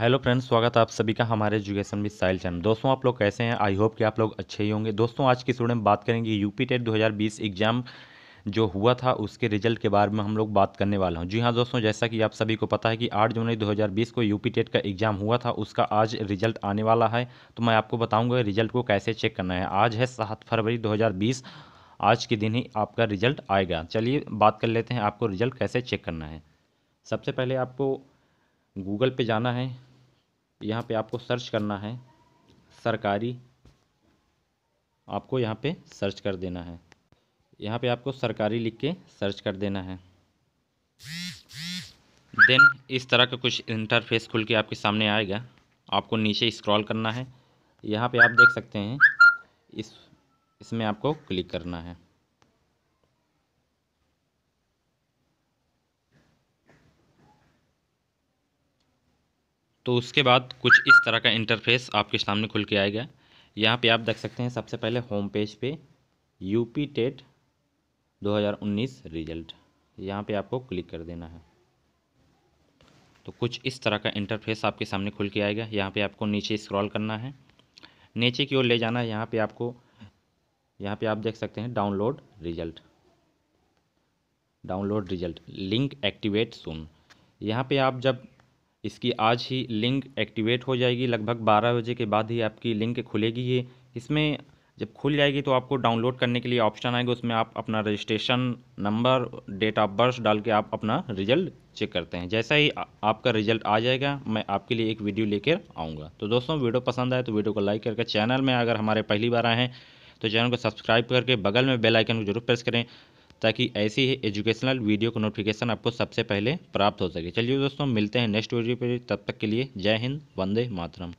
hello friends स्वागत है आप सभी का हमारे एजुकेशन विद साइल चैनल दोस्तों आप लोग कैसे हैं आई होप कि आप लोग अच्छे ही होंगे दोस्तों आज की स्टूडेंट बात करेंगे यूपी टेट 2020 एग्जाम जो हुआ था उसके रिजल्ट के बारे में हम लोग बात करने वाला हूं जी हां दोस्तों जैसा कि आप सभी को पता है कि 8 जनवरी 2020 को यूपी टेट का एग्ज़ाम हुआ था उसका आज रिजल्ट आने वाला है तो मैं आपको बताऊँगा रिजल्ट को कैसे चेक करना है आज है सात फरवरी दो आज के दिन ही आपका रिजल्ट आएगा चलिए बात कर लेते हैं आपको रिजल्ट कैसे चेक करना है सबसे पहले आपको गूगल पर जाना है यहाँ पे आपको सर्च करना है सरकारी आपको यहाँ पे सर्च कर देना है यहाँ पे आपको सरकारी लिख के सर्च कर देना है देन इस तरह का कुछ इंटरफेस खुल के आपके सामने आएगा आपको नीचे स्क्रॉल करना है यहाँ पे आप देख सकते हैं इस इसमें आपको क्लिक करना है तो उसके बाद कुछ इस तरह का इंटरफेस आपके सामने खुल के आएगा यहाँ पे आप देख सकते हैं सबसे पहले होम पेज पे यूपी टेट 2019 रिजल्ट यहाँ पे आपको क्लिक कर देना है तो कुछ इस तरह का इंटरफेस आपके सामने खुल के आएगा यहाँ पे आपको नीचे स्क्रॉल करना है नीचे की ओर ले जाना है यहाँ पर आपको यहाँ पे आप देख सकते हैं download result download result link activate सुन यहाँ पे आप जब इसकी आज ही लिंक एक्टिवेट हो जाएगी लगभग बारह बजे के बाद ही आपकी लिंक खुलेगी ये इसमें जब खुल जाएगी तो आपको डाउनलोड करने के लिए ऑप्शन आएगा उसमें आप अपना registration number date of birth डाल के आप अपना रिजल्ट चेक करते हैं जैसा ही आपका रिजल्ट आ जाएगा मैं आपके लिए एक वीडियो लेकर आऊँगा तो दोस्तों वीडियो पसंद आए तो वीडियो को लाइक करके चैनल में अगर हमारे पहली बार आए हैं तो चैनल को सब्सक्राइब करके बगल में बेलाइकन को जरूर प्रेस करें ताकि ऐसी ही एजुकेशनल वीडियो का नोटिफिकेशन आपको सबसे पहले प्राप्त हो सके चलिए दोस्तों मिलते हैं नेक्स्ट वीडियो पर तब तक के लिए जय हिंद वंदे मातरम